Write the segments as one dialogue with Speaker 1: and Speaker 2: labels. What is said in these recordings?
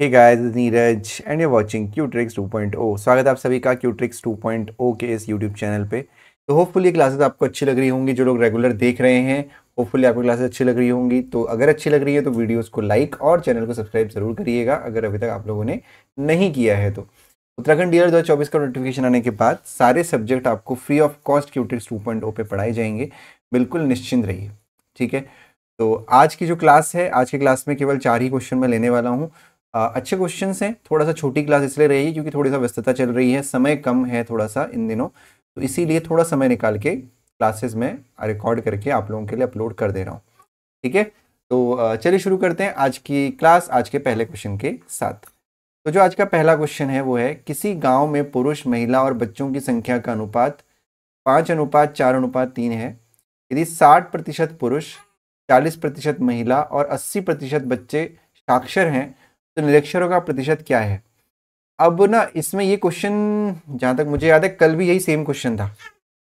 Speaker 1: hey guys Neeraj and you watching Q tricks 2.0 स्वागत आप सभी का क्यू 2.0 के इस यूट्यूब चैनल पे तो होपफुली क्लासेस आपको अच्छी लग रही होंगी जो लोग रेगुलर देख रहे हैं होपफुली आपको क्लासेस अच्छी लग रही होंगी तो अगर अच्छी लग रही है तो वीडियोस को लाइक और चैनल को सब्सक्राइब जरूर करिएगा अगर अभी तक आप लोगों ने नहीं किया है तो उत्तराखंड डी दो चौबीस का नोटिफिकेशन आने के बाद सारे सब्जेक्ट आपको free of cost Q tricks two पे पढ़ाए जाएंगे बिल्कुल निश्चिंत रहिए ठीक है तो आज की जो क्लास है आज की क्लास में केवल चार ही क्वेश्चन मैं लेने वाला हूँ अच्छे क्वेश्चन हैं थोड़ा सा छोटी क्लास इसलिए रहेगी क्योंकि थोड़ी सा व्यस्तता चल रही है समय कम है थोड़ा सा इन दिनों तो इसीलिए थोड़ा समय निकाल के क्लासेस में रिकॉर्ड करके आप लोगों के लिए अपलोड कर दे रहा हूँ ठीक है तो चलिए शुरू करते हैं आज की क्लास आज के पहले क्वेश्चन के साथ तो जो आज का पहला क्वेश्चन है वो है किसी गांव में पुरुष महिला और बच्चों की संख्या का अनुपात पाँच अनुपात चार अनुपात तीन है यदि साठ प्रतिशत पुरुष चालीस प्रतिशत महिला और अस्सी प्रतिशत बच्चे साक्षर हैं तो निरक्षरों का प्रतिशत क्या है अब ना इसमें ये क्वेश्चन जहाँ तक मुझे याद है कल भी यही सेम क्वेश्चन था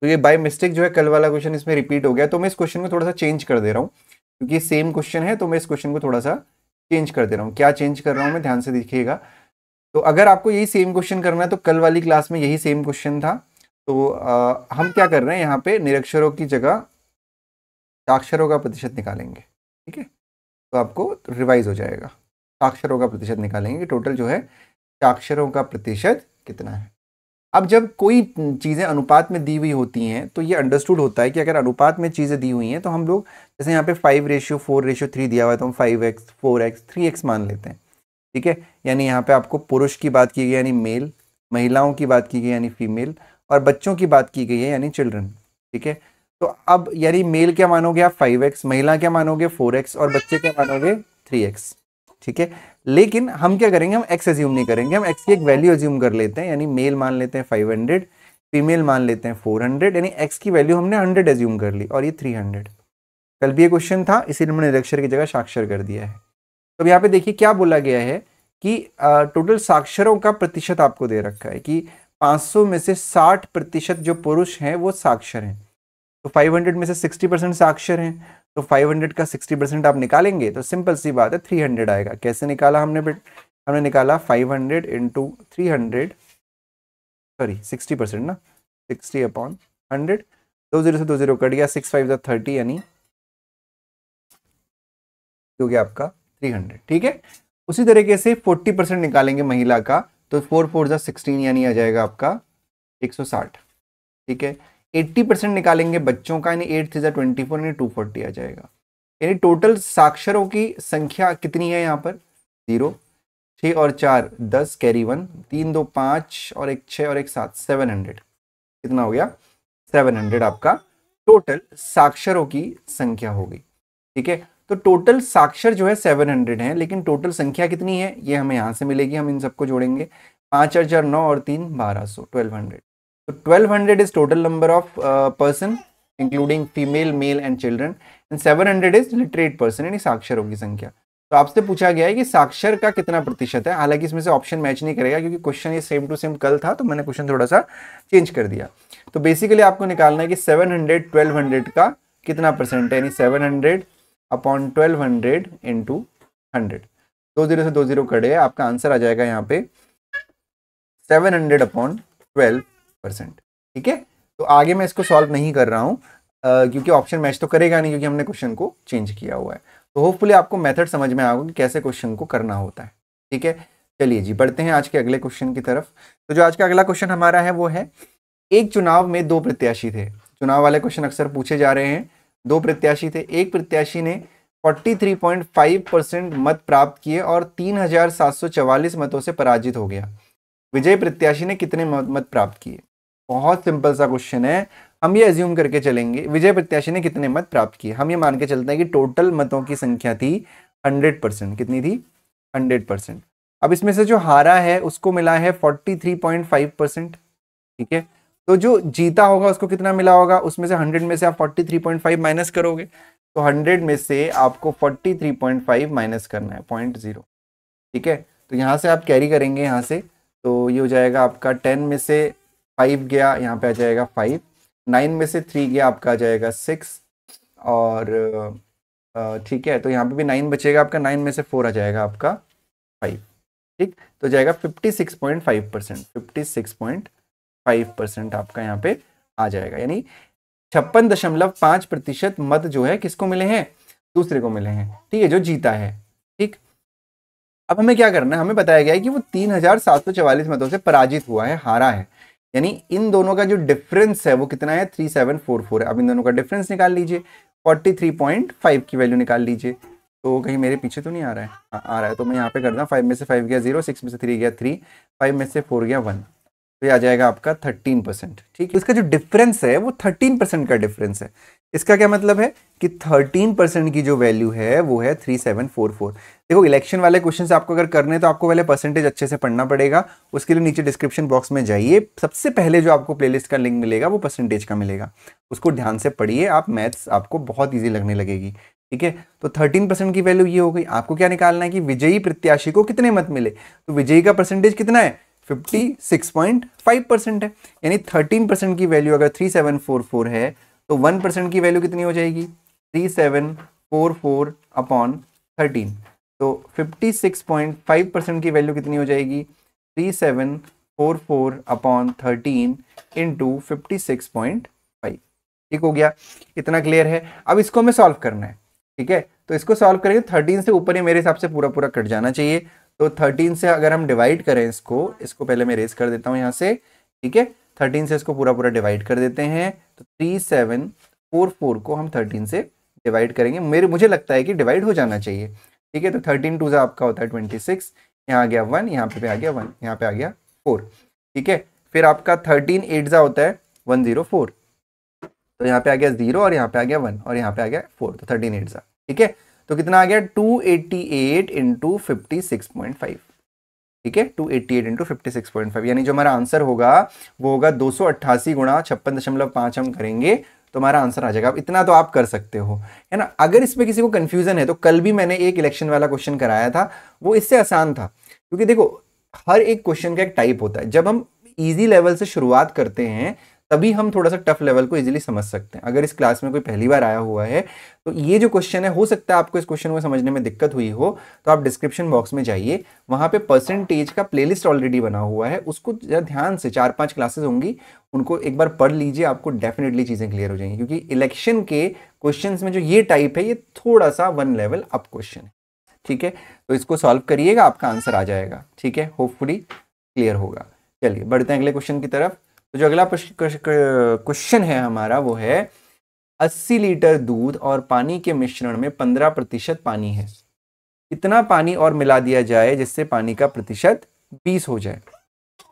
Speaker 1: तो ये बाय मिस्टेक जो है कल वाला क्वेश्चन इसमें रिपीट हो गया तो मैं इस क्वेश्चन को थोड़ा सा चेंज कर दे रहा हूँ क्योंकि सेम क्वेश्चन है तो मैं इस क्वेश्चन को थोड़ा सा चेंज कर दे रहा हूँ क्या चेंज कर रहा हूँ मैं ध्यान से देखिएगा तो अगर आपको यही सेम क्वेश्चन करना है तो कल वाली क्लास में यही सेम क्वेश्चन था तो आ, हम क्या कर रहे हैं यहाँ पे निरक्षरों की जगह साक्षरों का प्रतिशत निकालेंगे ठीक है तो आपको रिवाइज हो जाएगा साक्षरों का प्रतिशत निकालेंगे कि टोटल जो है साक्षरों का प्रतिशत कितना है अब जब कोई चीज़ें अनुपात में दी हुई होती हैं तो ये अंडरस्टूड होता है कि अगर अनुपात में चीज़ें दी हुई हैं तो हम लोग जैसे यहाँ पे five ratio four ratio three दिया हुआ है तो हम five x four x three x मान लेते हैं ठीक है यानी यहाँ पे आपको पुरुष की बात की गई यानी मेल महिलाओं की बात की गई यानी फीमेल और बच्चों की बात की गई है यानी चिल्ड्रन ठीक है तो अब यानी मेल क्या मानोगे आप फाइव एक्स महिला क्या मानोगे फोर एक्स और बच्चे क्या मानोगे थ्री एक्स ठीक है लेकिन हम क्या करेंगे हम एक्स एज्यूम नहीं करेंगे हम एक्स की एक वैल्यू एज्यूम कर लेते हैं यानी मेल मान लेते हैं फाइव फीमेल मान लेते हैं फोर यानी एक्स की वैल्यू हमने हंड्रेड एज्यूम कर ली और ये थ्री कल भी ये क्वेश्चन था इसीलिए हमने निरक्षर की जगह साक्षर कर दिया है तो यहाँ पे देखिए क्या बोला गया है कि टोटल साक्षरों का प्रतिशत आपको दे रखा है कि 500 में से 60 प्रतिशत जो पुरुष हैं वो साक्षर हैं तो 500 में से 60 परसेंट साक्षर हैं तो 500 का 60 परसेंट आप निकालेंगे तो सिंपल सी बात है 300 आएगा कैसे निकाला हमने हमने निकाला 500 hundred into three sorry 60 percent ना 60 अपॉन 100 दो जीरो से दो जीरो कट गया सिक्स फाइव थर्टी यानी हो गया आपका 300 ठीक है उसी तरीके से 40 परसेंट निकालेंगे महिला का तो फोर फोर जा सिक्सटीन यानी आ जाएगा आपका एक ठीक है एट्टी परसेंट निकालेंगे बच्चों का यानी एट थीजा ट्वेंटी फोर यानी टू फोर्टी आ जाएगा यानी टोटल साक्षरों की संख्या कितनी है यहाँ पर जीरो छः और चार दस कैरी वन तीन दो पाँच और एक छः और एक सात सेवन हंड्रेड कितना हो गया सेवन हंड्रेड आपका टोटल साक्षरों की संख्या हो गई ठीक है तो टोटल साक्षर जो है सेवन हंड्रेड है लेकिन टोटल संख्या कितनी है ये हमें यहाँ से मिलेगी हम इन सबको जोड़ेंगे पाँच हजार नौ और तीन बारह सौ twelve hundred So 1200 is total number of uh, person including female male and children and 700 is literate person यानी साक्षरों की संख्या तो आपसे पूछा गया है कि साक्षर का कितना प्रतिशत है हालांकि इसमें से ऑप्शन मैच नहीं करेगा क्योंकि क्वेश्चन ये सेम टू सेम कल था तो मैंने क्वेश्चन थोड़ा सा चेंज कर दिया तो बेसिकली आपको निकालना है कि 700 1200 का कितना परसेंट है यानी 700 upon twelve hundred into hundred दो जीरो से दो जीरो कड़े आपका आंसर आ जाएगा यहाँ पे seven hundred upon twelve percent ठीक है तो आगे मैं इसको सॉल्व नहीं कर रहा हूँ क्योंकि ऑप्शन मैच तो करेगा नहीं क्योंकि हमने क्वेश्चन को चेंज किया हुआ है तो होपफुली आपको मेथड समझ में आएगा कि कैसे क्वेश्चन को करना होता है ठीक है चलिए जी बढ़ते हैं आज के अगले क्वेश्चन की तरफ तो जो आज का अगला क्वेश्चन हमारा है वो है एक चुनाव में दो प्रत्याशी थे चुनाव वाले क्वेश्चन अक्सर पूछे जा रहे हैं दो प्रत्याशी थे एक प्रत्याशी ने 43.5 परसेंट मत प्राप्त किए और 3,744 मतों से पराजित हो गया विजय प्रत्याशी ने कितने मत प्राप्त किए बहुत सिंपल सा क्वेश्चन है हम ये एज्यूम करके चलेंगे विजय प्रत्याशी ने कितने मत प्राप्त किए हम ये मान के चलते हैं कि टोटल मतों की संख्या थी हंड्रेड परसेंट कितनी थी हंड्रेड परसेंट अब इसमें से जो हारा है उसको मिला है forty three point five percent ठीक है तो जो जीता होगा उसको कितना मिला होगा उसमें से हंड्रेड में से आप forty three point five minus करोगे तो हंड्रेड में से आपको forty three point five minus करना है पॉइंट जीरो ठीक है तो यहाँ से आप कैरी करेंगे यहाँ से तो ये हो जाएगा आपका टेन में से फाइव गया यहाँ पे आ जाएगा फाइव नाइन में से थ्री गया आपका आ जाएगा सिक्स और ठीक है तो यहाँ पे भी नाइन बचेगा आपका नाइन में से फोर आ जाएगा आपका फाइव ठीक तो जाएगा fifty six point five percent fifty six point five percent आपका यहाँ पे आ जाएगा यानी छप्पन दशमलव पाँच प्रतिशत मत जो है किसको मिले हैं दूसरे को मिले हैं ठीक है जो जीता है ठीक अब हमें क्या करना है हमें बताया गया है कि वो तीन हजार सात सौ चवालीस मतों से पराजित हुआ है हारा है यानी इन दोनों का जो डिफरेंस है वो कितना है थ्री सेवन फोर फोर है अब इन दोनों का डिफरेंस निकाल लीजिए फोर्टी थ्री पॉइंट फाइव की वैल्यू निकाल लीजिए तो कहीं मेरे पीछे तो नहीं आ रहा है आ, आ रहा है तो मैं यहाँ पे करता हूँ फाइव में से फाइव गया जीरो सिक्स में से थ्री गया थ्री फाइव में से फोर गया वन तो ये आ जाएगा आपका थर्टीन परसेंट ठीक है इसका जो डिफरेंस है वो थर्टीन परसेंट का डिफरेंस है इसका क्या मतलब है कि थर्टीन परसेंट की जो वैल्यू है वो है थ्री सेवन फोर फोर देखो इलेक्शन वाले क्वेश्चन आपको अगर करने तो आपको पहले परसेंटेज अच्छे से पढ़ना पड़ेगा उसके लिए नीचे डिस्क्रिप्शन बॉक्स में जाइए सबसे पहले जो आपको प्लेलिस्ट का लिंक मिलेगा वो परसेंटेज का मिलेगा उसको ध्यान से पढ़िए आप मैथ्स आपको बहुत ईजी लगने लगेगी ठीक है तो 13 परसेंट की वैल्यू ये हो गई आपको क्या निकालना है कि विजयी प्रत्याशी को कितने मत मिले तो विजयी का परसेंटेज कितना है 56.5 परसेंट है यानी 13 परसेंट की वैल्यू अगर 3744 है तो 1 परसेंट की वैल्यू कितनी हो जाएगी 3744 अपॉन 13 तो 56.5 परसेंट की वैल्यू कितनी हो जाएगी 3744 अपॉन 13 इंटू फिफ्टी ठीक हो गया इतना क्लियर है अब इसको हमें सॉल्व करना है ठीक है तो इसको सॉल्व करेंगे थर्टीन से ऊपर ही मेरे हिसाब से पूरा पूरा कट जाना चाहिए तो थर्टीन से अगर हम डिवाइड करें इसको इसको पहले मैं रेस कर देता हूँ यहाँ से ठीक है थर्टीन से इसको पूरा पूरा डिवाइड कर देते हैं तो थ्री सेवन फोर फोर को हम थर्टीन से डिवाइड करेंगे मेरे मुझे लगता है कि डिवाइड हो जाना चाहिए ठीक है तो थर्टीन टू जो आपका होता है ट्वेंटी सिक्स यहाँ आ गया वन यहाँ पे आ गया वन यहाँ पे आ गया फोर ठीक है फिर आपका थर्टीन एट ज़ा होता है वन ज़ीरो फोर तो यहाँ पे आ गया जीरो और यहाँ पे आ गया वन और यहाँ पे आ गया फोर तो थर्टीन एट ज़ा ठीक है तो कितना आ गया 288 eighty eight into fifty six five ठीक है 288 एट्टी एट इंटू यानी जो हमारा आंसर होगा वो होगा दो सौ अट्ठासी गुणा छप्पन दशमलव पाँच हम करेंगे तो हमारा आंसर आ जाएगा अब इतना तो आप कर सकते हो है ना अगर इसमें किसी को कन्फ्यूजन है तो कल भी मैंने एक इलेक्शन वाला क्वेश्चन कराया था वो इससे आसान था क्योंकि देखो हर एक क्वेश्चन का एक टाइप होता है जब हम ईजी लेवल से शुरुआत करते हैं तभी हम थोड़ा सा टफ लेवल को इजीली समझ सकते हैं अगर इस क्लास में कोई पहली बार आया हुआ है तो ये जो क्वेश्चन है हो सकता है आपको इस क्वेश्चन को समझने में दिक्कत हुई हो तो आप डिस्क्रिप्शन बॉक्स में जाइए वहाँ पे परसेंटेज का प्लेलिस्ट ऑलरेडी बना हुआ है उसको ध्यान से चार पांच क्लासेस होंगी उनको एक बार पढ़ लीजिए आपको डेफिनेटली चीज़ें क्लियर हो जाएंगी क्योंकि इलेक्शन के क्वेश्चन में जो ये टाइप है ये थोड़ा सा वन लेवल अप क्वेश्चन है ठीक है तो इसको सॉल्व करिएगा आपका आंसर आ जाएगा ठीक है होपफुली क्लियर होगा चलिए बढ़ते हैं अगले क्वेश्चन की तरफ तो जो अगला क्वेश्चन है हमारा वो है 80 लीटर दूध और पानी के मिश्रण में 15 प्रतिशत पानी है कितना पानी और मिला दिया जाए जिससे पानी का प्रतिशत 20 हो जाए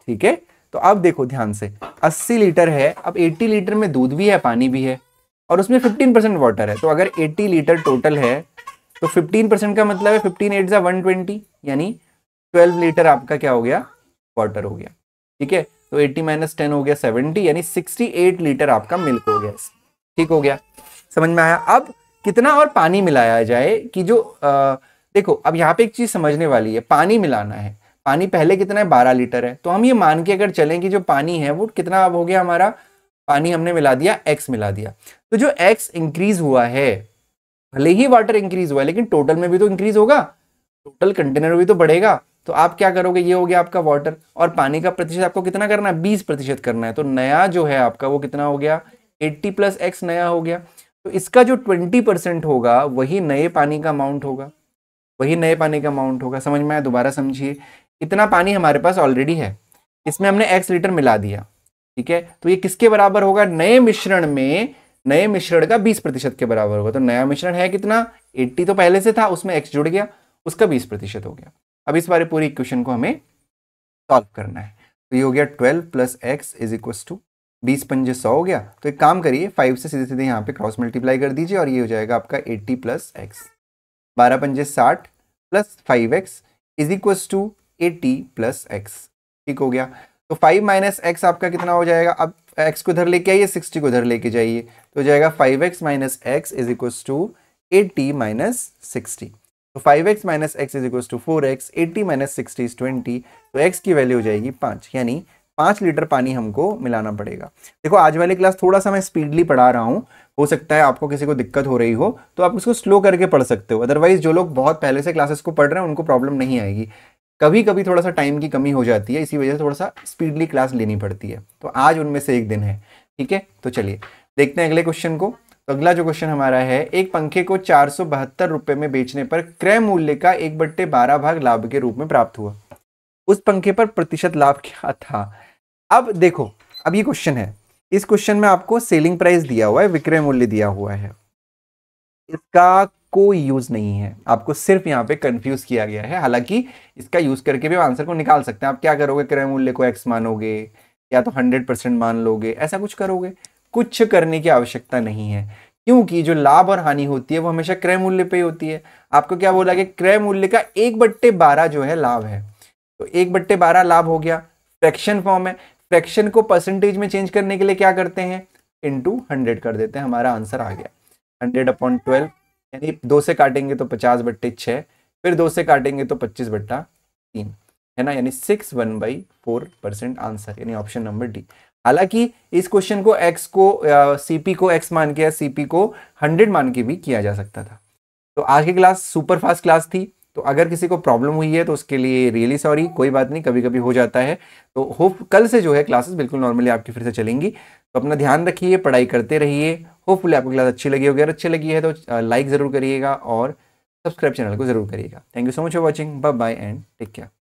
Speaker 1: ठीक है तो अब देखो ध्यान से 80 लीटर है अब 80 लीटर में दूध भी है पानी भी है और उसमें 15 परसेंट वाटर है तो अगर 80 लीटर टोटल है तो 15 परसेंट का मतलब है 15 एट वन यानी 12 लीटर आपका क्या हो गया वाटर हो गया ठीक है तो 80 माइनस टेन हो गया 70 यानी 68 लीटर आपका मिल्क हो गया ठीक हो गया समझ में आया अब कितना और पानी मिलाया जाए कि जो आ, देखो अब यहाँ पे एक चीज समझने वाली है पानी मिलाना है पानी पहले कितना है बारह लीटर है तो हम ये मान के अगर चलें कि जो पानी है वो कितना अब हो गया हमारा पानी हमने मिला दिया एक्स मिला दिया तो जो एक्स इंक्रीज हुआ है भले ही वाटर इंक्रीज हुआ है लेकिन टोटल में भी तो इंक्रीज होगा टोटल कंटेनर भी तो बढ़ेगा तो आप क्या करोगे ये हो गया आपका वाटर और पानी का प्रतिशत आपको कितना करना है बीस प्रतिशत करना है तो नया जो है आपका वो कितना हो गया एट्टी प्लस एक्स नया हो गया तो इसका जो ट्वेंटी परसेंट होगा वही नए पानी का अमाउंट होगा वही नए पानी का अमाउंट होगा समझ में आया दोबारा समझिए इतना पानी हमारे पास ऑलरेडी है इसमें हमने एक्स लीटर मिला दिया ठीक है तो ये किसके बराबर होगा नए मिश्रण में नए मिश्रण का बीस प्रतिशत के बराबर होगा तो नया मिश्रण है कितना एट्टी तो पहले से था उसमें एक्स जुड़ गया उसका बीस प्रतिशत हो गया अब इस बारे पूरी इक्वेशन को हमें सॉल्व करना है तो ये हो गया twelve plus x is equal to बीस पंजे सौ हो गया तो एक काम करिए फाइव से सीधे सीधे यहाँ पे क्रॉस मल्टीप्लाई कर दीजिए और ये हो जाएगा आपका एट्टी प्लस एक्स बारह पंजे साठ plus five x is equals to eighty plus x ठीक हो गया तो फाइव माइनस एक्स आपका कितना हो जाएगा अब एक्स को उधर लेके आइए सिक्सटी को उधर लेके जाइए तो हो जाएगा five x minus x is equals to eighty minus sixty तो 5x x minus x is equal to four x eighty minus sixty is twenty तो x की वैल्यू हो जाएगी पाँच यानी पाँच लीटर पानी हमको मिलाना पड़ेगा देखो आज वाली क्लास थोड़ा सा मैं स्पीडली पढ़ा रहा हूँ हो सकता है आपको किसी को दिक्कत हो रही हो तो आप उसको स्लो करके पढ़ सकते हो अदरवाइज जो लोग बहुत पहले से क्लासेस को पढ़ रहे हैं उनको प्रॉब्लम नहीं आएगी कभी कभी थोड़ा सा टाइम की कमी हो जाती है इसी वजह से थोड़ा सा स्पीडली क्लास लेनी पड़ती है तो आज उनमें से एक दिन है ठीक है तो चलिए देखते हैं अगले क्वेश्चन को तो अगला जो क्वेश्चन हमारा है एक पंखे को चार सौ बहत्तर में बेचने पर क्रय मूल्य का एक बट्टे बारह भाग लाभ के रूप में प्राप्त हुआ उस पंखे पर प्रतिशत लाभ क्या था अब देखो अब ये क्वेश्चन है इस क्वेश्चन में आपको सेलिंग प्राइस दिया हुआ है विक्रय मूल्य दिया हुआ है इसका कोई यूज नहीं है आपको सिर्फ यहाँ पे कंफ्यूज किया गया है हालांकि इसका यूज करके भी आंसर को निकाल सकते हैं आप क्या करोगे क्रय मूल्य को एक्स मानोगे या तो हंड्रेड परसेंट मान लोगे ऐसा कुछ करोगे कुछ करने की आवश्यकता नहीं है क्योंकि जो लाभ और हानि होती है वो हमेशा क्रय मूल्य पे ही होती है आपको क्या बोला गया क्रय मूल्य का एक बट्टे बारह जो है लाभ है तो एक बट्टे बारह लाभ हो गया फ्रैक्शन फॉर्म है फ्रैक्शन को परसेंटेज में चेंज करने के लिए क्या करते हैं इंटू हंड्रेड कर देते हैं हमारा आंसर आ गया हंड्रेड अपॉन ट्वेल्व यानी दो से काटेंगे तो पचास बट्टे छः फिर दो से काटेंगे तो पच्चीस बट्टा तीन है ना यानी six one by four percent answer यानी ऑप्शन नंबर डी हालांकि इस क्वेश्चन को एक्स को सीपी को एक्स मान के या सीपी को हंड्रेड मान के भी किया जा सकता था तो आज की क्लास सुपर फास्ट क्लास थी तो अगर किसी को प्रॉब्लम हुई है तो उसके लिए रियली सॉरी कोई बात नहीं कभी कभी हो जाता है तो होप कल से जो है क्लासेस बिल्कुल नॉर्मली आपकी फिर से चलेंगी तो अपना ध्यान रखिए पढ़ाई करते रहिए होपफुली आपको क्लास अच्छी लगी होगी अगर अच्छी लगी है तो लाइक ज़रूर करिएगा और सब्सक्राइब चैनल को ज़रूर करिएगा thank you so much for watching bye bye and take care